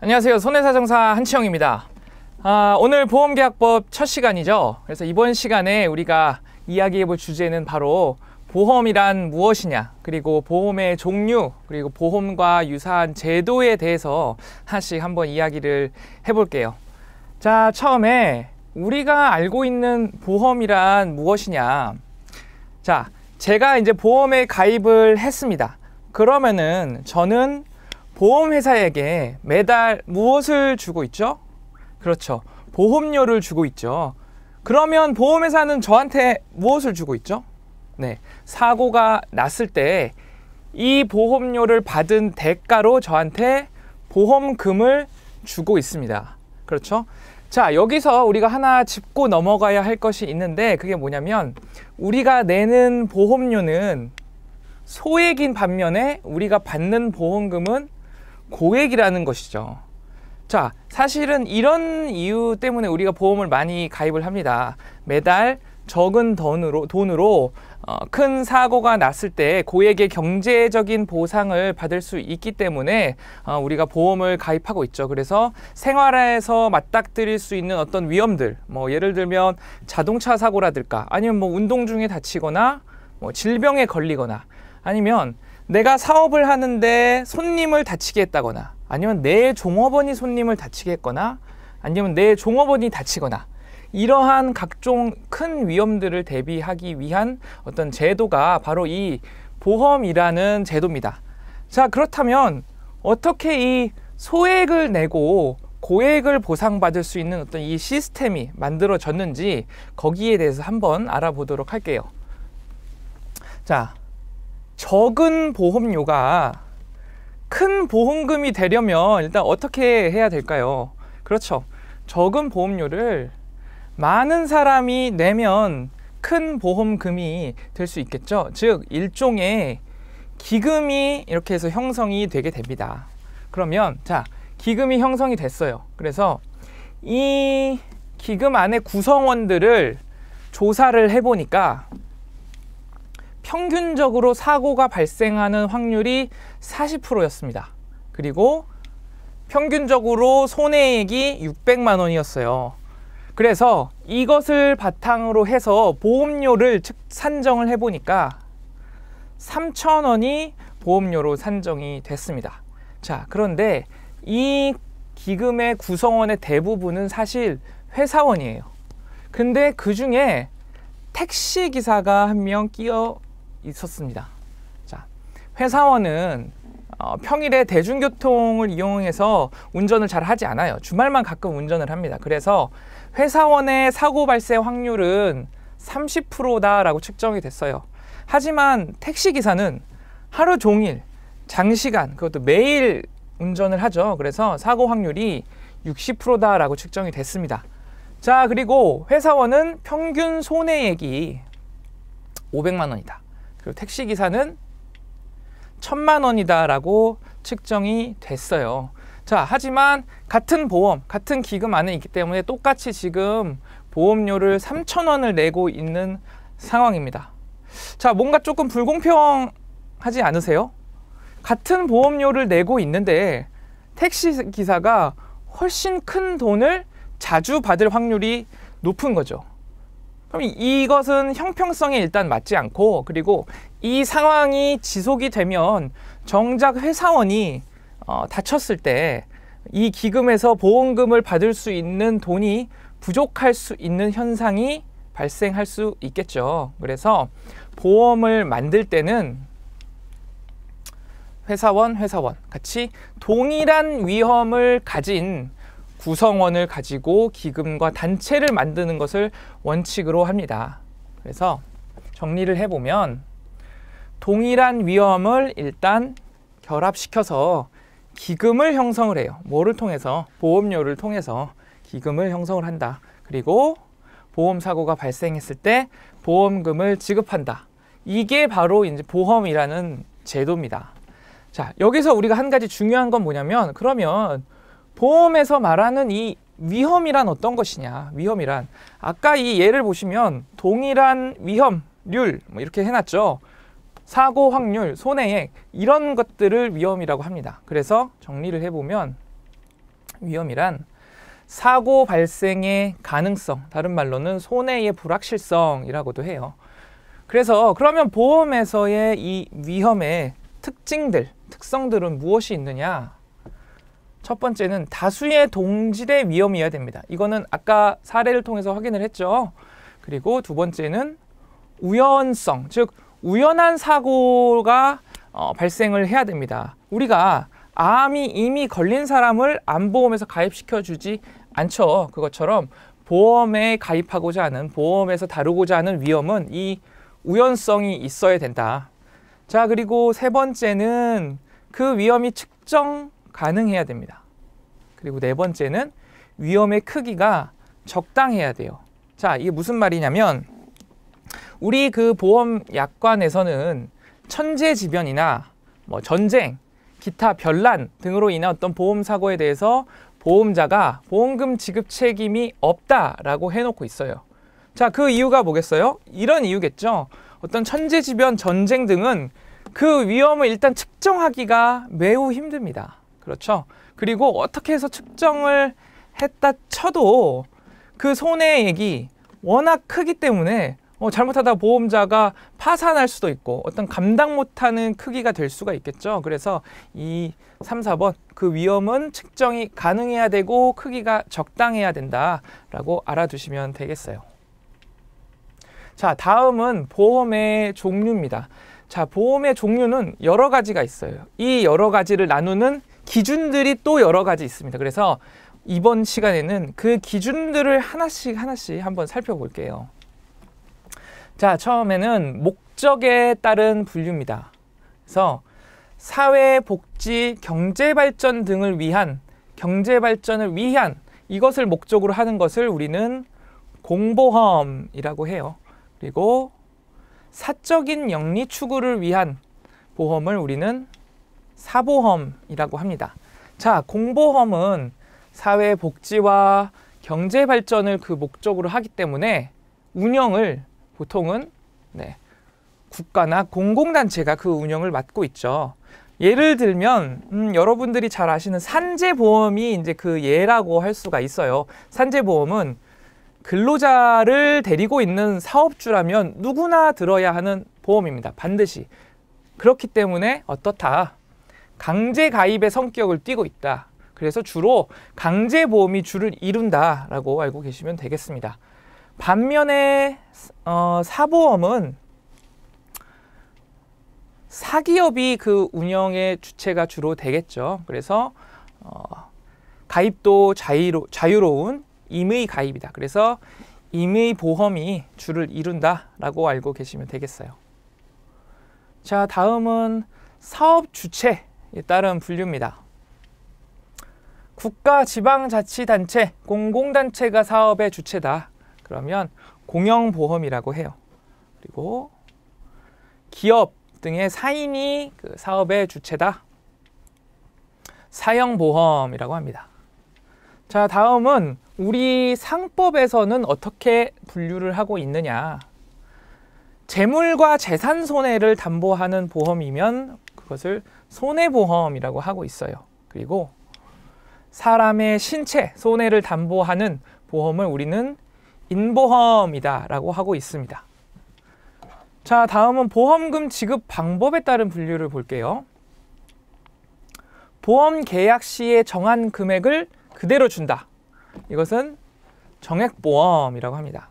안녕하세요. 손해사정사 한치영입니다. 아, 오늘 보험계약법 첫 시간이죠. 그래서 이번 시간에 우리가 이야기해 볼 주제는 바로 보험이란 무엇이냐, 그리고 보험의 종류, 그리고 보험과 유사한 제도에 대해서 하나씩 한번 이야기를 해볼게요. 자, 처음에 우리가 알고 있는 보험이란 무엇이냐. 자, 제가 이제 보험에 가입을 했습니다. 그러면은 저는 보험회사에게 매달 무엇을 주고 있죠? 그렇죠. 보험료를 주고 있죠. 그러면 보험회사는 저한테 무엇을 주고 있죠? 네. 사고가 났을 때 이 보험료를 받은 대가로 저한테 보험금을 주고 있습니다. 그렇죠? 자, 여기서 우리가 하나 짚고 넘어가야 할 것이 있는데 그게 뭐냐면 우리가 내는 보험료는 소액인 반면에 우리가 받는 보험금은 고액이라는 것이죠. 자, 사실은 이런 이유 때문에 우리가 보험을 많이 가입을 합니다. 매달 적은 돈으로, 돈으로 어, 큰 사고가 났을 때 고액의 경제적인 보상을 받을 수 있기 때문에 어, 우리가 보험을 가입하고 있죠. 그래서 생활에서 맞닥뜨릴 수 있는 어떤 위험들, 뭐 예를 들면 자동차 사고라든가 아니면 뭐 운동 중에 다치거나 뭐 질병에 걸리거나 아니면 내가 사업을 하는데 손님을 다치게 했다거나 아니면 내 종업원이 손님을 다치게 했거나 아니면 내 종업원이 다치거나 이러한 각종 큰 위험들을 대비하기 위한 어떤 제도가 바로 이 보험이라는 제도입니다. 자, 그렇다면 어떻게 이 소액을 내고 고액을 보상받을 수 있는 어떤 이 시스템이 만들어졌는지 거기에 대해서 한번 알아보도록 할게요. 자, 적은 보험료가 큰 보험금이 되려면 일단 어떻게 해야 될까요? 그렇죠. 적은 보험료를 많은 사람이 내면 큰 보험금이 될 수 있겠죠. 즉, 일종의 기금이 이렇게 해서 형성이 되게 됩니다. 그러면, 자, 기금이 형성이 됐어요. 그래서 이 기금 안에 구성원들을 조사를 해보니까 평균적으로 사고가 발생하는 확률이 40%였습니다. 그리고 평균적으로 손해액이 600만 원이었어요. 그래서 이것을 바탕으로 해서 보험료를 산정을 해보니까 3천 원이 보험료로 산정이 됐습니다. 자, 그런데 이 기금의 구성원의 대부분은 사실 회사원이에요. 근데 그 중에 택시기사가 한 명 끼어 있었습니다. 자, 회사원은 어, 평일에 대중교통을 이용해서 운전을 잘 하지 않아요. 주말만 가끔 운전을 합니다. 그래서 회사원의 사고 발생 확률은 30%다라고 측정이 됐어요. 하지만 택시기사는 하루 종일, 장시간, 그것도 매일 운전을 하죠. 그래서 사고 확률이 60%다라고 측정이 됐습니다. 자, 그리고 회사원은 평균 손해액이 500만 원이다. 그 택시 기사는 천만 원이다라고 측정이 됐어요. 자, 하지만 같은 보험, 같은 기금 안에 있기 때문에 똑같이 지금 보험료를 3천 원을 내고 있는 상황입니다. 자, 뭔가 조금 불공평하지 않으세요? 같은 보험료를 내고 있는데 택시 기사가 훨씬 큰 돈을 자주 받을 확률이 높은 거죠. 그럼 이것은 형평성에 일단 맞지 않고 그리고 이 상황이 지속이 되면 정작 회사원이 어, 다쳤을 때 이 기금에서 보험금을 받을 수 있는 돈이 부족할 수 있는 현상이 발생할 수 있겠죠. 그래서 보험을 만들 때는 회사원, 회사원 같이 동일한 위험을 가진 구성원을 가지고 기금과 단체를 만드는 것을 원칙으로 합니다. 그래서 정리를 해보면 동일한 위험을 일단 결합시켜서 기금을 형성을 해요. 뭐를 통해서? 보험료를 통해서 기금을 형성을 한다. 그리고 보험사고가 발생했을 때 보험금을 지급한다. 이게 바로 이제 보험이라는 제도입니다. 자, 여기서 우리가 한 가지 중요한 건 뭐냐면 그러면 보험에서 말하는 이 위험이란 어떤 것이냐 위험이란 아까 이 예를 보시면 동일한 위험률 뭐 이렇게 해놨죠 사고 확률 손해액 이런 것들을 위험이라고 합니다 그래서 정리를 해보면 위험이란 사고 발생의 가능성 다른 말로는 손해의 불확실성이라고도 해요 그래서 그러면 보험에서의 이 위험의 특징들 특성들은 무엇이 있느냐 첫 번째는 다수의 동질의 위험이어야 됩니다. 이거는 아까 사례를 통해서 확인을 했죠. 그리고 두 번째는 우연성, 즉 우연한 사고가 어, 발생을 해야 됩니다. 우리가 암이 이미 걸린 사람을 암보험에서 가입시켜 주지 않죠. 그것처럼 보험에 가입하고자 하는 보험에서 다루고자 하는 위험은 이 우연성이 있어야 된다. 자 그리고 세 번째는 그 위험이 측정 가능해야 됩니다. 그리고 네 번째는 위험의 크기가 적당해야 돼요. 자, 이게 무슨 말이냐면 우리 그 보험 약관에서는 천재지변이나 뭐 전쟁, 기타 별난 등으로 인한 어떤 보험 사고에 대해서 보험자가 보험금 지급 책임이 없다라고 해놓고 있어요. 자, 그 이유가 뭐겠어요? 이런 이유겠죠. 어떤 천재지변, 전쟁 등은 그 위험을 일단 측정하기가 매우 힘듭니다. 그렇죠? 그리고 어떻게 해서 측정을 했다 쳐도 그 손해액이 워낙 크기 때문에 어, 잘못하다 보험자가 파산할 수도 있고 어떤 감당 못하는 크기가 될 수가 있겠죠. 그래서 이 3, 4번 그 위험은 측정이 가능해야 되고 크기가 적당해야 된다라고 알아두시면 되겠어요. 자, 다음은 보험의 종류입니다. 자, 보험의 종류는 여러 가지가 있어요. 이 여러 가지를 나누는 기준들이 또 여러 가지 있습니다. 그래서 이번 시간에는 그 기준들을 하나씩 하나씩 한번 살펴볼게요. 자, 처음에는 목적에 따른 분류입니다. 그래서 사회, 복지, 경제 발전 등을 위한 경제 발전을 위한 이것을 목적으로 하는 것을 우리는 공보험이라고 해요. 그리고 사적인 영리 추구를 위한 보험을 우리는 사보험이라고 합니다. 자, 공보험은 사회 복지와 경제 발전을 그 목적으로 하기 때문에 운영을 보통은 네, 국가나 공공단체가 그 운영을 맡고 있죠. 예를 들면 음, 여러분들이 잘 아시는 산재보험이 이제 그 예라고 할 수가 있어요. 산재보험은 근로자를 데리고 있는 사업주라면 누구나 들어야 하는 보험입니다. 반드시. 그렇기 때문에 어떻다. 강제 가입의 성격을 띠고 있다. 그래서 주로 강제 보험이 주를 이룬다라고 알고 계시면 되겠습니다. 반면에 어, 사보험은 사기업이 그 운영의 주체가 주로 되겠죠. 그래서 어, 가입도 자유로, 자유로운 임의 가입이다. 그래서 임의 보험이 주를 이룬다라고 알고 계시면 되겠어요. 자, 다음은 사업 주체 따른 분류입니다. 국가 지방자치단체, 공공단체가 사업의 주체다. 그러면 공영보험이라고 해요. 그리고 기업 등의 사인이 그 사업의 주체다. 사형보험이라고 합니다. 자, 다음은 우리 상법에서는 어떻게 분류를 하고 있느냐. 재물과 재산 손해를 담보하는 보험이면 그것을 손해보험이라고 하고 있어요. 그리고 사람의 신체 손해를 담보하는 보험을 우리는 인보험이다라고 하고 있습니다. 자, 다음은 보험금 지급 방법에 따른 분류를 볼게요. 보험 계약 시에 정한 금액을 그대로 준다. 이것은 정액보험이라고 합니다.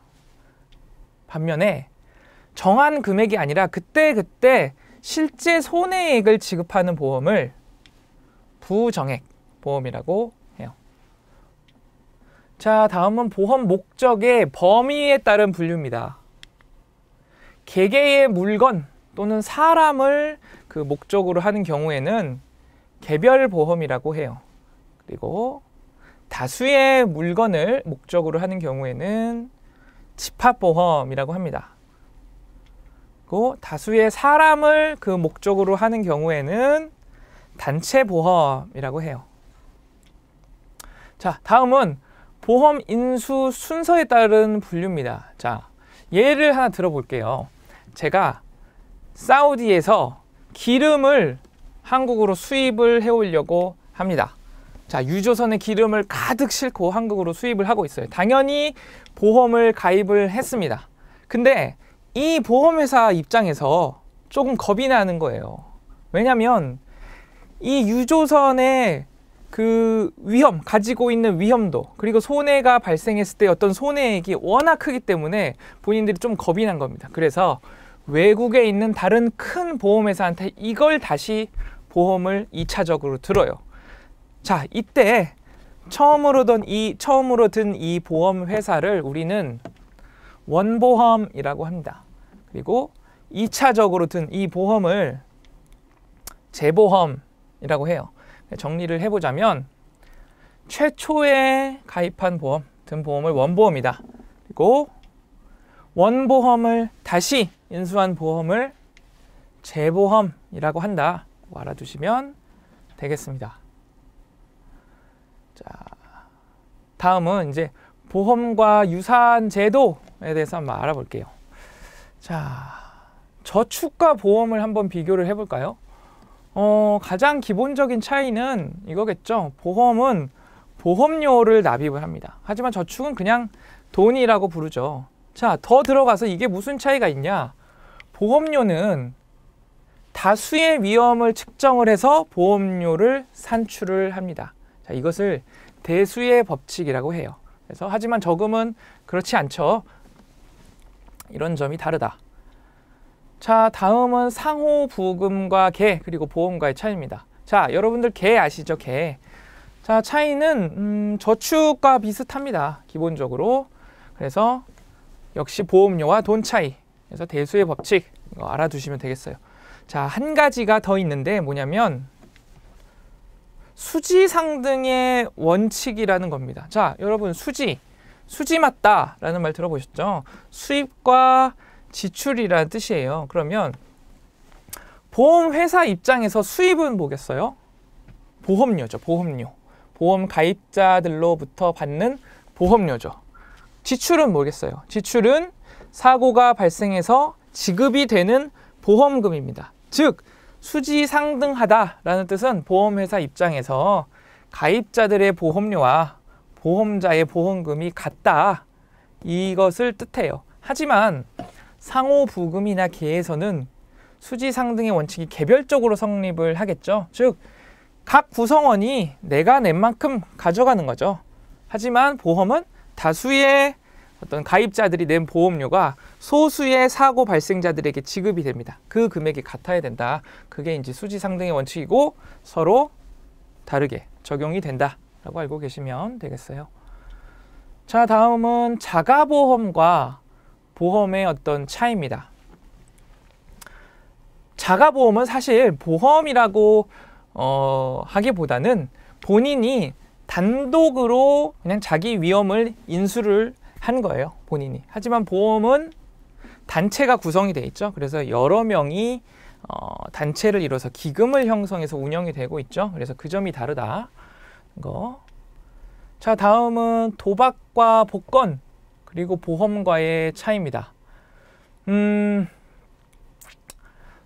반면에 정한 금액이 아니라 그때그때 그때 실제 손해액을 지급하는 보험을 부정액 보험이라고 해요. 자, 다음은 보험 목적의 범위에 따른 분류입니다. 개개의 물건 또는 사람을 그 목적으로 하는 경우에는 개별 보험이라고 해요. 그리고 다수의 물건을 목적으로 하는 경우에는 집합보험이라고 합니다. 고 다수의 사람을 그 목적으로 하는 경우에는 단체 보험이라고 해요. 자, 다음은 보험 인수 순서에 따른 분류입니다. 자, 예를 하나 들어볼게요. 제가 사우디에서 기름을 한국으로 수입을 해오려고 합니다. 자, 유조선에 기름을 가득 싣고 한국으로 수입을 하고 있어요. 당연히 보험을 가입을 했습니다. 근데 이 보험회사 입장에서 조금 겁이 나는 거예요. 왜냐면 이 유조선의 그 위험, 가지고 있는 위험도, 그리고 손해가 발생했을 때 어떤 손해액이 워낙 크기 때문에 본인들이 좀 겁이 난 겁니다. 그래서 외국에 있는 다른 큰 보험회사한테 이걸 다시 보험을 2차적으로 들어요. 자, 이때 처음으로 든이 처음으로 든이 보험 회사를 우리는 원보험이라고 합니다. 그리고 2차적으로 든 이 보험을 재보험이라고 해요. 정리를 해보자면 최초에 가입한 보험, 든 보험을 원보험이다. 그리고 원보험을 다시 인수한 보험을 재보험이라고 한다. 알아두시면 되겠습니다. 자, 다음은 이제 보험과 유사한 제도에 대해서 한번 알아볼게요. 자, 저축과 보험을 한번 비교를 해볼까요? 어, 가장 기본적인 차이는 이거겠죠. 보험은 보험료를 납입을 합니다. 하지만 저축은 그냥 돈이라고 부르죠. 자, 더 들어가서 이게 무슨 차이가 있냐? 보험료는 다수의 위험을 측정을 해서 보험료를 산출을 합니다. 자, 이것을 대수의 법칙이라고 해요. 그래서 하지만 저금은 그렇지 않죠. 이런 점이 다르다. 자, 다음은 상호 부금과 개 그리고 보험과의 차이입니다. 자, 여러분들 개 아시죠? 개. 자, 차이는 음, 저축과 비슷합니다. 기본적으로. 그래서 역시 보험료와 돈 차이. 그래서 대수의 법칙 이거 알아두시면 되겠어요. 자, 한 가지가 더 있는데 뭐냐면 수지 상등의 원칙이라는 겁니다. 자, 여러분 수지 수지 맞다라는 말 들어보셨죠? 수입과 지출이라는 뜻이에요. 그러면 보험 회사 입장에서 수입은 뭐겠어요? 보험료죠. 보험료. 보험 가입자들로부터 받는 보험료죠. 지출은 뭐겠어요? 지출은 사고가 발생해서 지급이 되는 보험금입니다. 즉 수지 상등하다라는 뜻은 보험회사 입장에서 가입자들의 보험료와 보험자의 보험금이 같다 이것을 뜻해요. 하지만 상호부금이나 계에서는 수지상등의 원칙이 개별적으로 성립을 하겠죠. 즉, 각 구성원이 내가 낸 만큼 가져가는 거죠. 하지만 보험은 다수의 어떤 가입자들이 낸 보험료가 소수의 사고 발생자들에게 지급이 됩니다. 그 금액이 같아야 된다. 그게 이제 수지상등의 원칙이고 서로 다르게 적용이 된다. 라고 알고 계시면 되겠어요. 자 다음은 자가보험과 보험의 어떤 차이입니다. 자가보험은 사실 보험이라고 어, 하기보다는 본인이 단독으로 그냥 자기 위험을 인수를 한 거예요. 본인이. 하지만 보험은 단체가 구성이 되어 있죠. 그래서 여러 명이 어, 단체를 이뤄서 기금을 형성해서 운영이 되고 있죠. 그래서 그 점이 다르다. 거. 자, 다음은 도박과 복권 그리고 보험과의 차이입니다. 음,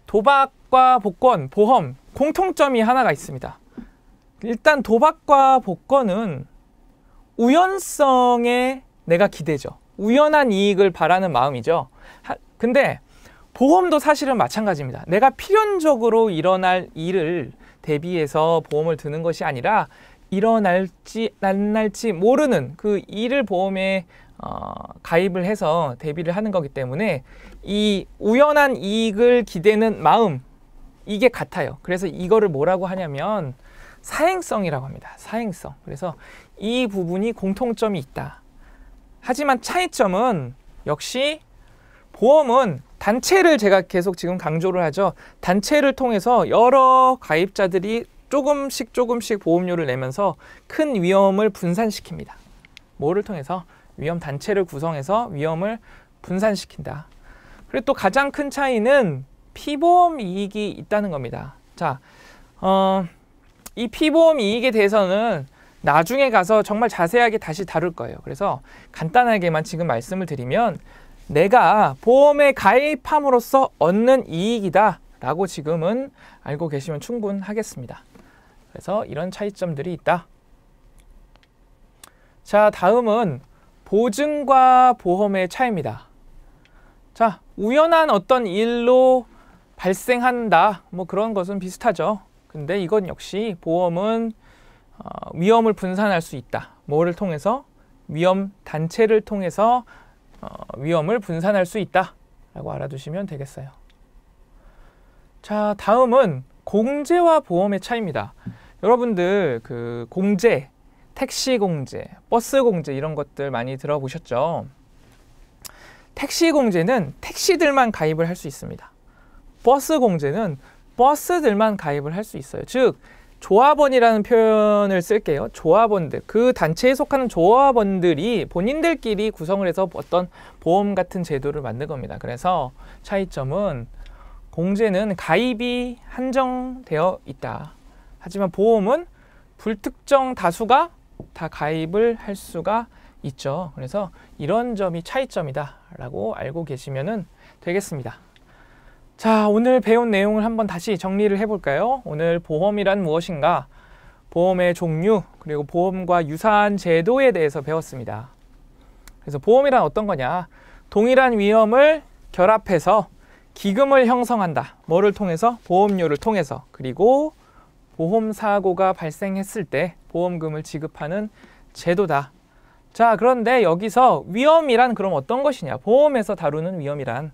도박과 복권, 보험 공통점이 하나가 있습니다. 일단 도박과 복권은 우연성에 내가 기대죠. 우연한 이익을 바라는 마음이죠. 하, 근데 보험도 사실은 마찬가지입니다. 내가 필연적으로 일어날 일을 대비해서 보험을 드는 것이 아니라 일어날지 안 날지 모르는 그 일을 보험에 어, 가입을 해서 대비를 하는 거기 때문에 이 우연한 이익을 기대는 마음 이게 같아요. 그래서 이거를 뭐라고 하냐면 사행성이라고 합니다. 사행성. 그래서 이 부분이 공통점이 있다. 하지만 차이점은 역시 보험은 단체를 제가 계속 지금 강조를 하죠. 단체를 통해서 여러 가입자들이 조금씩 조금씩 보험료를 내면서 큰 위험을 분산시킵니다. 뭐를 통해서? 위험 단체를 구성해서 위험을 분산시킨다. 그리고 또 가장 큰 차이는 피보험 이익이 있다는 겁니다. 자, 어, 이 피보험 이익에 대해서는 나중에 가서 정말 자세하게 다시 다룰 거예요. 그래서 간단하게만 지금 말씀을 드리면 내가 보험에 가입함으로써 얻는 이익이다 라고 지금은 알고 계시면 충분하겠습니다. 그래서 이런 차이점들이 있다. 자, 다음은 보증과 보험의 차이입니다. 자, 우연한 어떤 일로 발생한다. 뭐 그런 것은 비슷하죠. 근데 이건 역시 보험은 어, 위험을 분산할 수 있다. 뭐를 통해서? 위험 단체를 통해서 어, 위험을 분산할 수 있다. 라고 알아두시면 되겠어요. 자, 다음은 공제와 보험의 차이입니다. 여러분들 그 공제, 택시 공제, 버스 공제 이런 것들 많이 들어보셨죠? 택시 공제는 택시들만 가입을 할 수 있습니다. 버스 공제는 버스들만 가입을 할 수 있어요. 즉 조합원이라는 표현을 쓸게요. 조합원들. 그 단체에 속하는 조합원들이 본인들끼리 구성을 해서 어떤 보험 같은 제도를 만든 겁니다. 그래서 차이점은 공제는 가입이 한정되어 있다. 하지만 보험은 불특정 다수가 다 가입을 할 수가 있죠. 그래서 이런 점이 차이점이다라고 알고 계시면 되겠습니다. 자, 오늘 배운 내용을 한번 다시 정리를 해볼까요? 오늘 보험이란 무엇인가? 보험의 종류, 그리고 보험과 유사한 제도에 대해서 배웠습니다. 그래서 보험이란 어떤 거냐? 동일한 위험을 결합해서 기금을 형성한다. 뭐를 통해서? 보험료를 통해서. 그리고 보험 사고가 발생했을 때 보험금을 지급하는 제도다. 자, 그런데 여기서 위험이란 그럼 어떤 것이냐? 보험에서 다루는 위험이란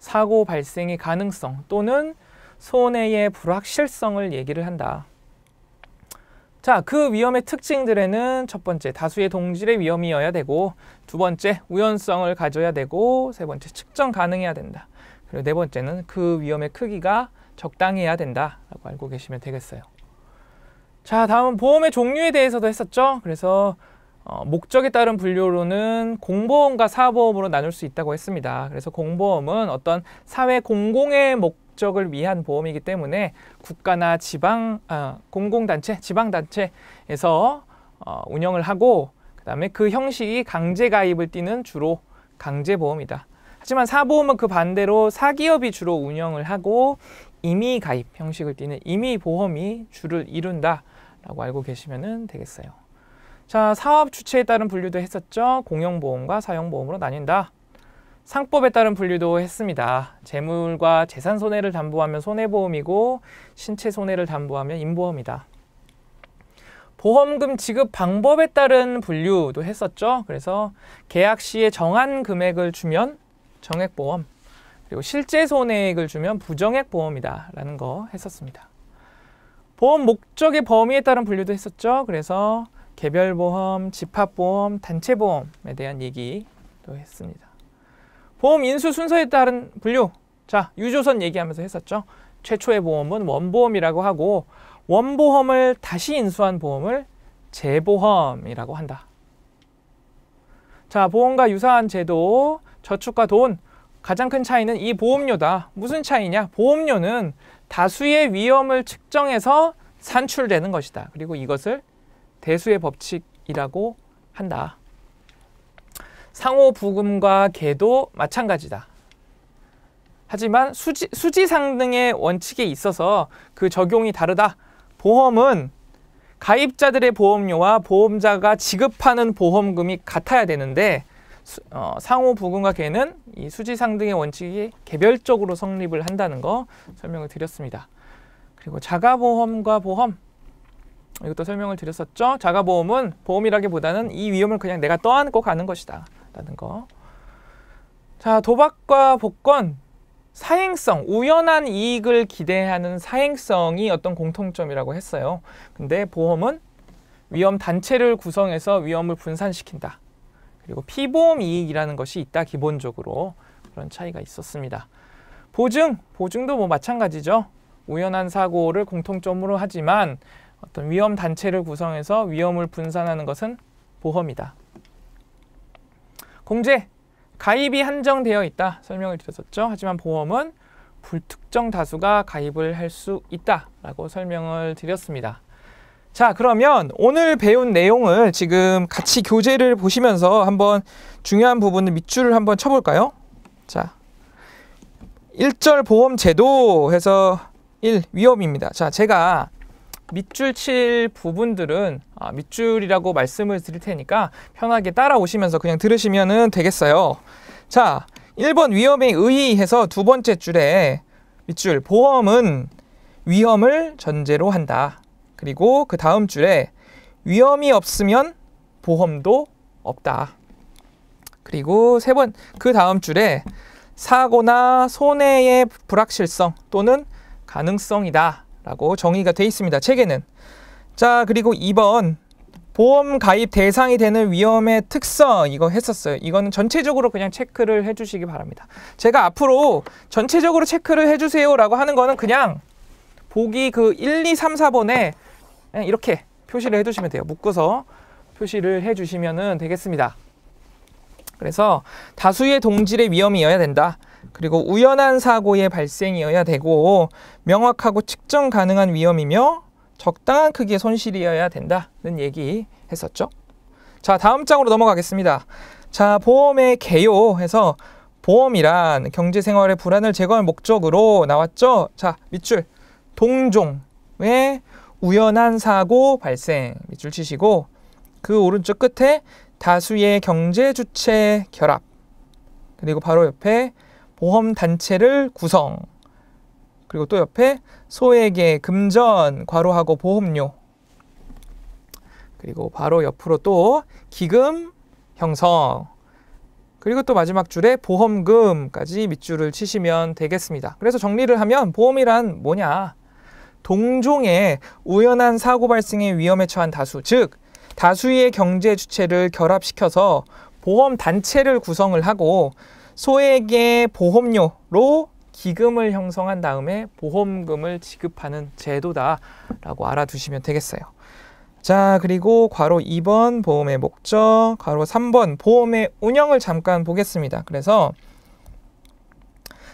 사고 발생의 가능성 또는 손해의 불확실성을 얘기를 한다. 자, 그 위험의 특징들에는 첫 번째, 다수의 동질의 위험이어야 되고 두 번째, 우연성을 가져야 되고 세 번째, 측정 가능해야 된다. 그리고 네 번째는 그 위험의 크기가 적당해야 된다라고 알고 계시면 되겠어요. 자 다음은 보험의 종류에 대해서도 했었죠. 그래서 어, 목적에 따른 분류로는 공보험과 사보험으로 나눌 수 있다고 했습니다. 그래서 공보험은 어떤 사회 공공의 목적을 위한 보험이기 때문에 국가나 지방 아, 공공단체, 지방단체에서 어, 운영을 하고 그다음에 그 형식이 강제 가입을 띠는 주로 강제 보험이다. 하지만 사보험은 그 반대로 사기업이 주로 운영을 하고 임의 가입 형식을 띠는 임의 보험이 주를 이룬다. 라고 알고 계시면 되겠어요. 자, 사업 주체에 따른 분류도 했었죠. 공용보험과 사용보험으로 나뉜다. 상법에 따른 분류도 했습니다. 재물과 재산 손해를 담보하면 손해보험이고 신체 손해를 담보하면 인보험이다. 보험금 지급 방법에 따른 분류도 했었죠. 그래서 계약 시에 정한 금액을 주면 정액보험, 그리고 실제 손해액을 주면 부정액보험이다라는 거 했었습니다. 보험 목적의 범위에 따른 분류도 했었죠. 그래서 개별보험, 집합보험, 단체보험에 대한 얘기도 했습니다. 보험 인수 순서에 따른 분류. 자, 유조선 얘기하면서 했었죠. 최초의 보험은 원보험이라고 하고 원보험을 다시 인수한 보험을 재보험이라고 한다. 자, 보험과 유사한 제도, 저축과 돈, 가장 큰 차이는 이 보험료다. 무슨 차이냐? 보험료는 다수의 위험을 측정해서 산출되는 것이다. 그리고 이것을 대수의 법칙이라고 한다. 상호 부금과 개도 마찬가지다. 하지만 수지, 수지 상등의 원칙에 있어서 그 적용이 다르다. 보험은 가입자들의 보험료와 보험자가 지급하는 보험금이 같아야 되는데 수, 어, 상호 부근과 개는 이 수지 상등의 원칙이 개별적으로 성립을 한다는 거 설명을 드렸습니다. 그리고 자가보험과 보험 이것도 설명을 드렸었죠. 자가보험은 보험이라기보다는 이 위험을 그냥 내가 떠안고 가는 것이다 라는 거. 자 도박과 복권 사행성, 우연한 이익을 기대하는 사행성이 어떤 공통점이라고 했어요. 근데 보험은 위험 단체를 구성해서 위험을 분산시킨다. 그리고 피보험 이익이라는 것이 있다 기본적으로 그런 차이가 있었습니다. 보증, 보증도 뭐 마찬가지죠. 우연한 사고를 공통점으로 하지만 어떤 위험 단체를 구성해서 위험을 분산하는 것은 보험이다. 공제, 가입이 한정되어 있다 설명을 드렸었죠. 하지만 보험은 불특정 다수가 가입을 할 수 있다라고 설명을 드렸습니다. 자, 그러면 오늘 배운 내용을 지금 같이 교재를 보시면서 한번 중요한 부분을 밑줄을 한번 쳐볼까요? 자, 1절 보험 제도 해서 1 위험입니다. 자, 제가 밑줄 칠 부분들은 아, 밑줄이라고 말씀을 드릴 테니까 편하게 따라오시면서 그냥 들으시면 되겠어요. 자, 1번 위험에 의의해서 두 번째 줄에 밑줄 보험은 위험을 전제로 한다. 그리고 그 다음 줄에 위험이 없으면 보험도 없다. 그리고 세 번 그 다음 줄에 사고나 손해의 불확실성 또는 가능성이다 라고 정의가 돼 있습니다. 책에는. 자 그리고 2번 보험 가입 대상이 되는 위험의 특성 이거 했었어요. 이거는 전체적으로 그냥 체크를 해주시기 바랍니다. 제가 앞으로 전체적으로 체크를 해주세요 라고 하는 거는 그냥 보기 그 1, 2, 3, 4번에 네, 이렇게 표시를 해주시면 돼요. 묶어서 표시를 해주시면 되겠습니다. 그래서 다수의 동질의 위험이어야 된다. 그리고 우연한 사고의 발생이어야 되고 명확하고 측정 가능한 위험이며 적당한 크기의 손실이어야 된다는 얘기 했었죠. 자 다음 장으로 넘어가겠습니다. 자 보험의 개요 해서 보험이란 경제생활의 불안을 제거할 목적으로 나왔죠. 자 밑줄 동종의 우연한 사고 발생 밑줄 치시고 그 오른쪽 끝에 다수의 경제 주체 결합 그리고 바로 옆에 보험 단체를 구성 그리고 또 옆에 소액의 금전 과로하고 보험료 그리고 바로 옆으로 또 기금 형성 그리고 또 마지막 줄에 보험금까지 밑줄을 치시면 되겠습니다. 그래서 정리를 하면 보험이란 뭐냐 동종의 우연한 사고 발생의 위험에 처한 다수, 즉 다수의 경제 주체를 결합시켜서 보험 단체를 구성을 하고 소액의 보험료로 기금을 형성한 다음에 보험금을 지급하는 제도다라고 알아두시면 되겠어요. 자, 그리고 괄호 2번 보험의 목적, 괄호 3번 보험의 운영을 잠깐 보겠습니다. 그래서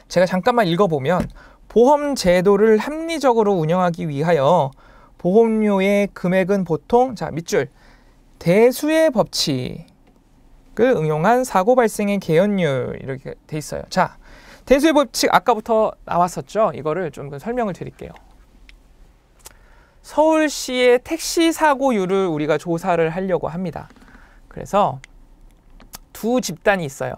제가 잠깐만 읽어보면 보험 제도를 합리적으로 운영하기 위하여 보험료의 금액은 보통 자 밑줄 대수의 법칙을 응용한 사고 발생의 개연율 이렇게 돼 있어요. 자 대수의 법칙 아까부터 나왔었죠. 이거를 좀 그 설명을 드릴게요. 서울시의 택시 사고율을 우리가 조사를 하려고 합니다. 그래서 두 집단이 있어요.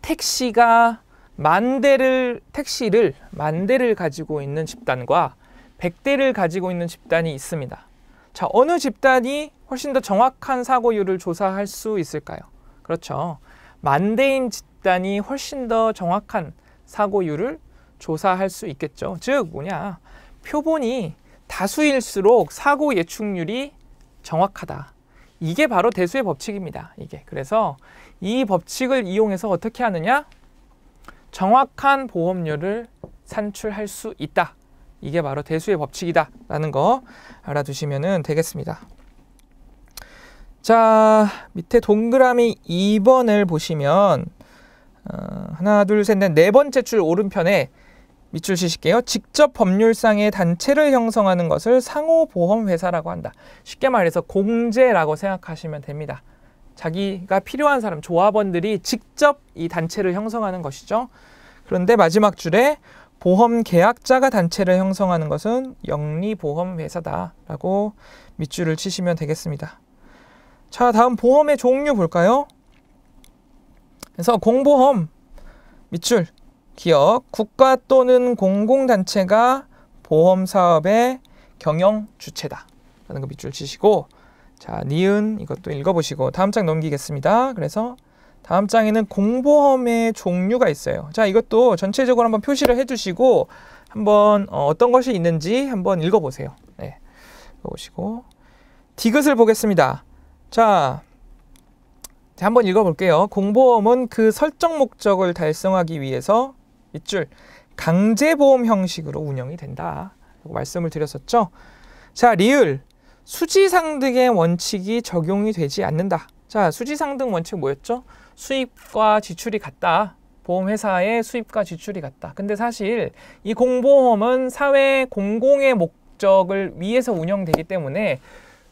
택시가 만 대를 택시를 만 대를 가지고 있는 집단과 백 대를 가지고 있는 집단이 있습니다. 자, 어느 집단이 훨씬 더 정확한 사고율을 조사할 수 있을까요? 그렇죠. 만 대인 집단이 훨씬 더 정확한 사고율을 조사할 수 있겠죠. 즉 뭐냐 표본이 다수일수록 사고 예측률이 정확하다. 이게 바로 대수의 법칙입니다. 이게 그래서 이 법칙을 이용해서 어떻게 하느냐? 정확한 보험료를 산출할 수 있다. 이게 바로 대수의 법칙이다라는 거 알아두시면 되겠습니다. 자, 밑에 동그라미 2번을 보시면 어, 하나, 둘, 셋, 넷, 네 번째 줄 오른편에 밑줄 치실게요. 직접 법률상의 단체를 형성하는 것을 상호보험회사라고 한다. 쉽게 말해서 공제라고 생각하시면 됩니다. 자기가 필요한 사람, 조합원들이 직접 이 단체를 형성하는 것이죠. 그런데 마지막 줄에 보험 계약자가 단체를 형성하는 것은 영리보험회사다라고 밑줄을 치시면 되겠습니다. 자, 다음 보험의 종류 볼까요? 그래서 공보험 밑줄 기업 국가 또는 공공단체가 보험 사업의 경영 주체다라는 거 밑줄 치시고 자, 니은 이것도 읽어보시고 다음 장 넘기겠습니다. 그래서 다음 장에는 공보험의 종류가 있어요. 자, 이것도 전체적으로 한번 표시를 해주시고 한번 어, 떤 것이 있는지 한번 읽어보세요. 네, 읽어보시고 디귿을 보겠습니다. 자, 한번 읽어볼게요. 공보험은 그 설정 목적을 달성하기 위해서 밑줄 강제보험 형식으로 운영이 된다. 말씀을 드렸었죠. 자, 리을 수지상등의 원칙이 적용이 되지 않는다. 자, 수지상등 원칙 뭐였죠? 수입과 지출이 같다. 보험회사의 수입과 지출이 같다. 근데 사실 이 공보험은 사회 공공의 목적을 위해서 운영되기 때문에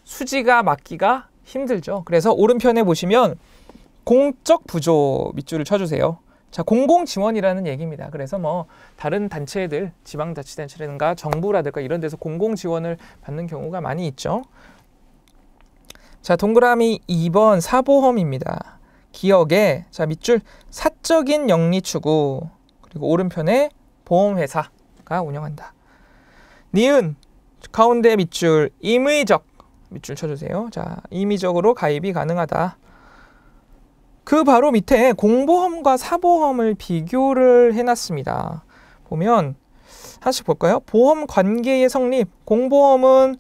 수지가 막기가 힘들죠. 그래서 오른편에 보시면 공적 부조 밑줄을 쳐주세요. 자, 공공 지원이라는 얘기입니다. 그래서 뭐 다른 단체들, 지방자치단체라든가 정부라든가 이런 데서 공공 지원을 받는 경우가 많이 있죠. 자, 동그라미 2번 사보험입니다. 기억에 자, 밑줄 사적인 영리 추구 그리고 오른편에 보험회사가 운영한다. 니은 가운데 밑줄 임의적 밑줄 쳐주세요. 자, 임의적으로 가입이 가능하다. 그 바로 밑에 공보험과 사보험을 비교를 해놨습니다. 보면 하나씩 볼까요? 보험 관계의 성립, 공보험은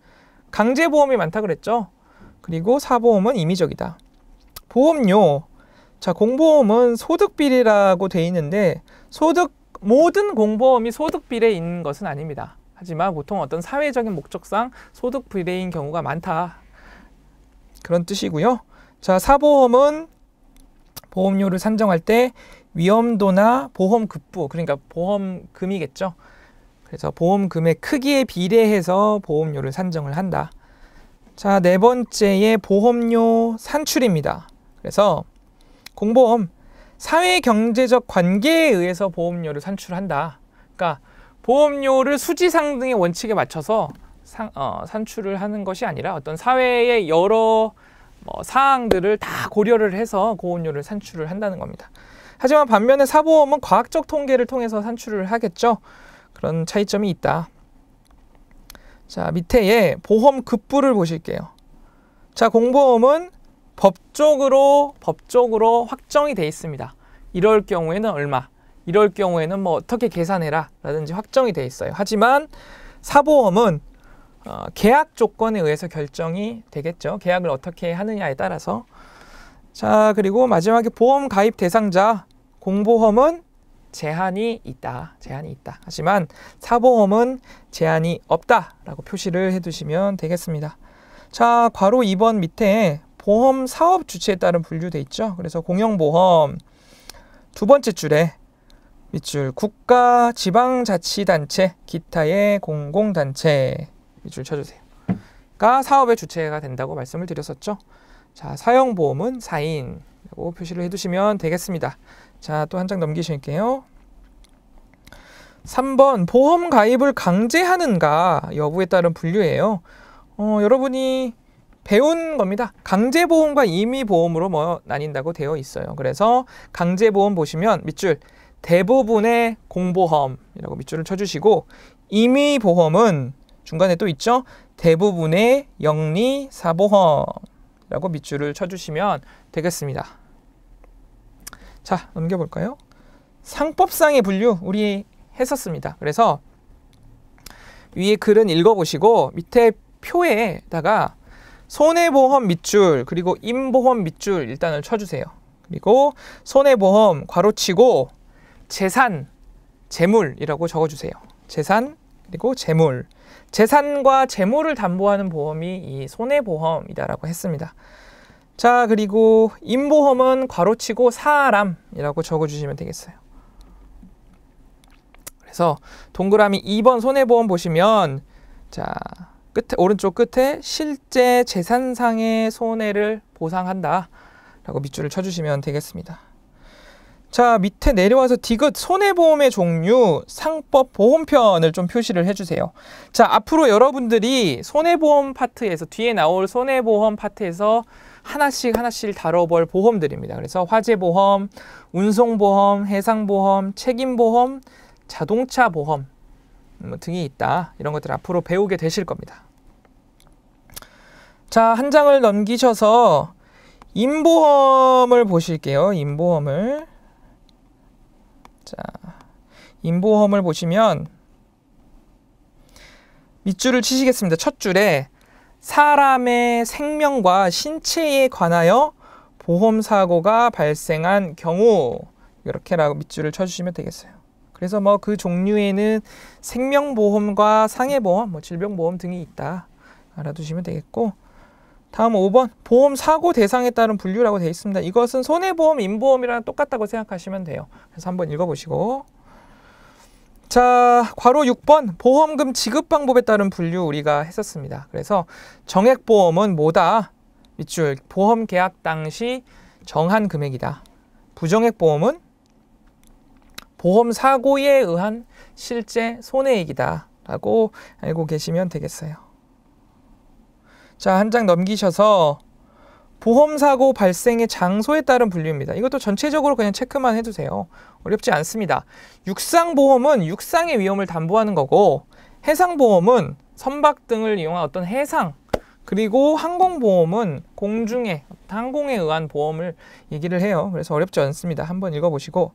강제보험이 많다 그랬죠? 그리고 사보험은 임의적이다. 보험료, 자 공보험은 소득비례라고 돼 있는데 소득 모든 공보험이 소득비례인 것은 아닙니다. 하지만 보통 어떤 사회적인 목적상 소득비례인 경우가 많다. 그런 뜻이고요. 자 사보험은 보험료를 산정할 때 위험도나 보험 급부, 그러니까 보험금이겠죠. 그래서 보험금의 크기에 비례해서 보험료를 산정을 한다. 자, 네 번째의 보험료 산출입니다. 그래서 공보험, 사회경제적 관계에 의해서 보험료를 산출한다. 그러니까 보험료를 수지상 등의 원칙에 맞춰서 상, 어, 산출을 하는 것이 아니라 어떤 사회의 여러 뭐 사항들을 다 고려를 해서 고온료를 산출을 한다는 겁니다. 하지만 반면에 사보험은 과학적 통계를 통해서 산출을 하겠죠. 그런 차이점이 있다. 자, 밑에 보험 급부를 보실게요. 자, 공보험은 법적으로 법적으로 확정이 돼 있습니다. 이럴 경우에는 얼마, 이럴 경우에는 뭐 어떻게 계산해라 라든지 확정이 돼 있어요. 하지만 사보험은 어, 계약 조건에 의해서 결정이 되겠죠. 계약을 어떻게 하느냐에 따라서. 자, 그리고 마지막에 보험 가입 대상자 공보험은 제한이 있다. 제한이 있다. 하지만 사보험은 제한이 없다라고 표시를 해 두시면 되겠습니다. 자, 괄호 2번 밑에 보험 사업 주체에 따른 분류돼 있죠. 그래서 공영보험 두 번째 줄에 밑줄 국가 지방자치단체 기타의 공공단체 줄 쳐주세요. 가 사업의 주체가 된다고 말씀을 드렸었죠. 자, 사용보험은 4인이라고 표시를 해두시면 되겠습니다. 자, 또 한 장 넘기실게요. 3번 보험 가입을 강제하는가 여부에 따른 분류예요. 어, 여러분이 배운 겁니다. 강제보험과 임의보험으로 뭐 나뉜다고 되어 있어요. 그래서 강제보험 보시면 밑줄 대부분의 공보험이라고 밑줄을 쳐주시고 임의보험은 중간에 또 있죠? 대부분의 영리 사보험이라고 밑줄을 쳐주시면 되겠습니다. 자, 넘겨볼까요? 상법상의 분류 우리 했었습니다. 그래서 위에 글은 읽어보시고 밑에 표에다가 손해보험 밑줄 그리고 임보험 밑줄 일단을 쳐주세요. 그리고 손해보험 괄호치고 재산 재물이라고 적어주세요. 재산 그리고 재물 재산과 재물을 담보하는 보험이 이 손해보험이다라고 했습니다. 자, 그리고 임보험은 괄호치고 사람이라고 적어주시면 되겠어요. 그래서 동그라미 2번 손해보험 보시면 자, 끝에 오른쪽 끝에 실제 재산상의 손해를 보상한다 라고 밑줄을 쳐주시면 되겠습니다. 자 밑에 내려와서 디귿 손해보험의 종류 상법 보험편을 좀 표시를 해주세요 자 앞으로 여러분들이 손해보험 파트에서 뒤에 나올 손해보험 파트에서 하나씩 하나씩 다뤄볼 보험들입니다 그래서 화재보험, 운송보험, 해상보험, 책임보험, 자동차 보험 뭐 등이 있다 이런 것들 앞으로 배우게 되실 겁니다 자 한 장을 넘기셔서 임보험을 보실게요 임보험을 자, 인보험을 보시면 밑줄을 치시겠습니다. 첫 줄에 사람의 생명과 신체에 관하여 보험 사고가 발생한 경우 이렇게라고 밑줄을 쳐주시면 되겠어요. 그래서 뭐 그 종류에는 생명보험과 상해보험, 뭐 질병보험 등이 있다 알아두시면 되겠고 다음 5번 보험 사고 대상에 따른 분류라고 되어 있습니다. 이것은 손해보험, 인보험이랑 똑같다고 생각하시면 돼요. 그래서 한번 읽어보시고 자, 괄호 6번 보험금 지급 방법에 따른 분류 우리가 했었습니다. 그래서 정액보험은 뭐다? 밑줄 보험 계약 당시 정한 금액이다. 부정액보험은 보험 사고에 의한 실제 손해액이다. 라고 알고 계시면 되겠어요. 자, 한 장 넘기셔서 보험사고 발생의 장소에 따른 분류입니다. 이것도 전체적으로 그냥 체크만 해두세요. 어렵지 않습니다. 육상보험은 육상의 위험을 담보하는 거고 해상보험은 선박 등을 이용한 어떤 해상 그리고 항공보험은 공중에 항공에 의한 보험을 얘기를 해요. 그래서 어렵지 않습니다. 한번 읽어보시고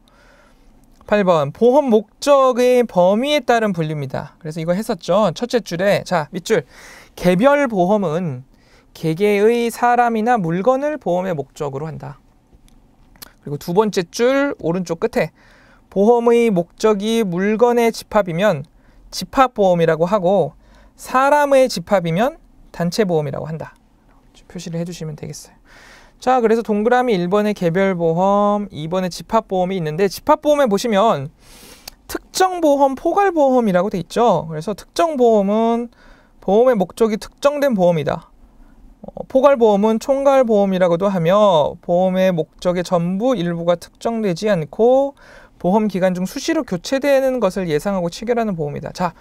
8번 보험 목적의 범위에 따른 분류입니다. 그래서 이거 했었죠. 첫째 줄에 자 밑줄 개별 보험은 개개의 사람이나 물건을 보험의 목적으로 한다. 그리고 두 번째 줄 오른쪽 끝에 보험의 목적이 물건의 집합이면 집합보험이라고 하고 사람의 집합이면 단체보험이라고 한다. 표시를 해주시면 되겠어요. 자, 그래서 동그라미 1번에 개별보험, 2번에 집합보험이 있는데 집합보험에 보시면 특정보험, 포괄보험이라고 돼 있죠. 그래서 특정보험은 보험의 목적이 특정된 보험이다. 어, 포괄보험은 총괄보험이라고도 하며 보험의 목적의 전부 일부가 특정되지 않고 보험 기간 중 수시로 교체되는 것을 예상하고 체결하는 보험이다. 자,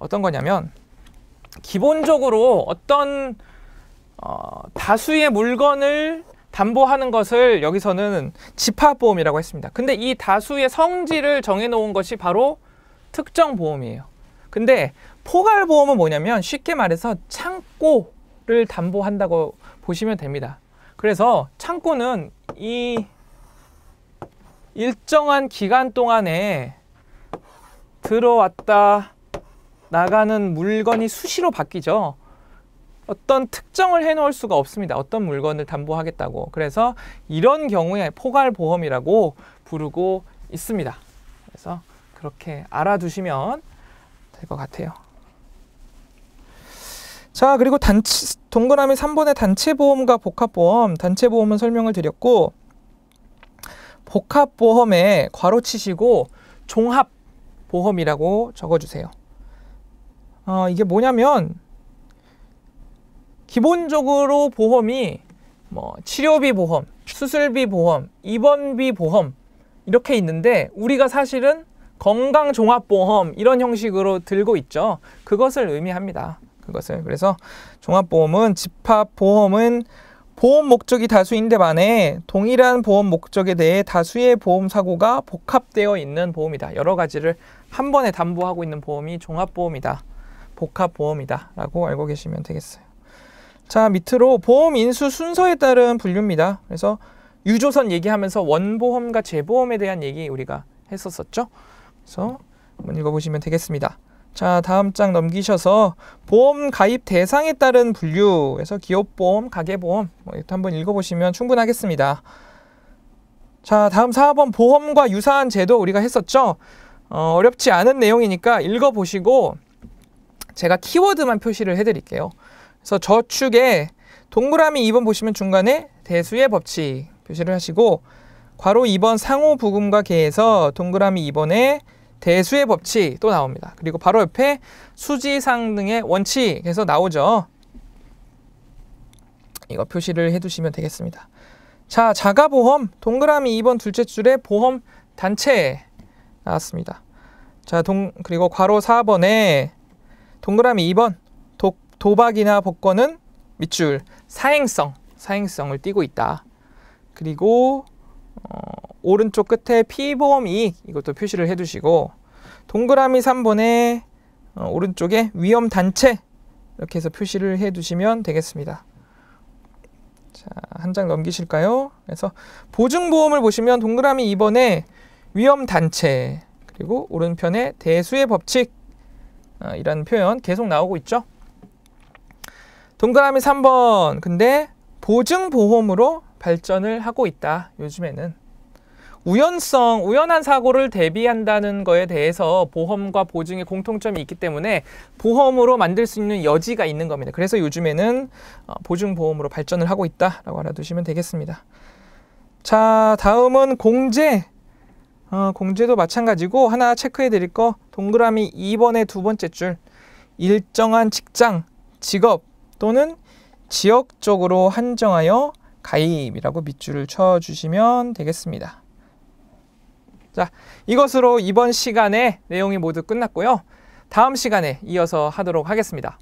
어떤 거냐면 기본적으로 어떤 어, 다수의 물건을 담보하는 것을 여기서는 집합보험이라고 했습니다. 근데 이 다수의 성질을 정해놓은 것이 바로 특정 보험이에요. 근데 포괄보험은 뭐냐면 쉽게 말해서 창고를 담보한다고 보시면 됩니다. 그래서 창고는 이 일정한 기간 동안에 들어왔다 나가는 물건이 수시로 바뀌죠. 어떤 특정을 해놓을 수가 없습니다. 어떤 물건을 담보하겠다고. 그래서 이런 경우에 포괄보험이라고 부르고 있습니다. 그래서 그렇게 알아두시면 될 것 같아요. 자, 그리고 단체, 동그라미 3번의 단체보험과 복합보험, 단체보험은 설명을 드렸고, 복합보험에 괄호 치시고, 종합보험이라고 적어주세요. 어, 이게 뭐냐면, 기본적으로 보험이 뭐 치료비 보험, 수술비 보험, 입원비 보험 이렇게 있는데 우리가 사실은 건강종합보험 이런 형식으로 들고 있죠. 그것을 의미합니다. 그것을 그래서 종합보험은 집합보험은 보험 목적이 다수인데 반해 동일한 보험 목적에 대해 다수의 보험 사고가 복합되어 있는 보험이다. 여러 가지를 한 번에 담보하고 있는 보험이 종합보험이다. 복합보험이다. 라고 알고 계시면 되겠어요. 자, 밑으로 보험 인수 순서에 따른 분류입니다. 그래서 유조선 얘기하면서 원보험과 재보험에 대한 얘기 우리가 했었었죠. 그래서 한번 읽어보시면 되겠습니다. 자, 다음 장 넘기셔서 보험 가입 대상에 따른 분류에서 기업보험, 가계보험 뭐 이것도 한번 읽어보시면 충분하겠습니다. 자, 다음 4번 보험과 유사한 제도 우리가 했었죠? 어, 어렵지 않은 내용이니까 읽어보시고 제가 키워드만 표시를 해드릴게요. 그래서 저축에 동그라미 2번 보시면 중간에 대수의 법칙 표시를 하시고 괄호 2번 상호 부금과 계에서 동그라미 2번에 대수의 법칙 또 나옵니다. 그리고 바로 옆에 수지상 등의 원칙에서 나오죠. 이거 표시를 해두시면 되겠습니다. 자, 자가보험 동그라미 2번 둘째 줄에 보험 단체 나왔습니다. 자, 동 그리고 괄호 4번에 동그라미 2번 도, 도박이나 복권은 밑줄 사행성 사행성을 띄고 있다. 그리고 어, 오른쪽 끝에 피보험 이익 이것도 표시를 해두시고 동그라미 3번에 어, 오른쪽에 위험 단체 이렇게 해서 표시를 해두시면 되겠습니다. 자, 한 장 넘기실까요? 그래서 보증보험을 보시면 동그라미 2번에 위험 단체 그리고 오른편에 대수의 법칙 어, 이런 표현 계속 나오고 있죠. 동그라미 3번 근데 보증보험으로 발전을 하고 있다. 요즘에는 우연성, 우연한 사고를 대비한다는 거에 대해서 보험과 보증의 공통점이 있기 때문에 보험으로 만들 수 있는 여지가 있는 겁니다. 그래서 요즘에는 어, 보증보험으로 발전을 하고 있다라고 알아두시면 되겠습니다. 자, 다음은 공제. 어, 공제도 마찬가지고 하나 체크해 드릴 거 동그라미 2번의 두 번째 줄 일정한 직장, 직업 또는 지역적으로 한정하여 가입이라고 밑줄을 쳐주시면 되겠습니다. 자, 이것으로 이번 시간의 내용이 모두 끝났고요. 다음 시간에 이어서 하도록 하겠습니다.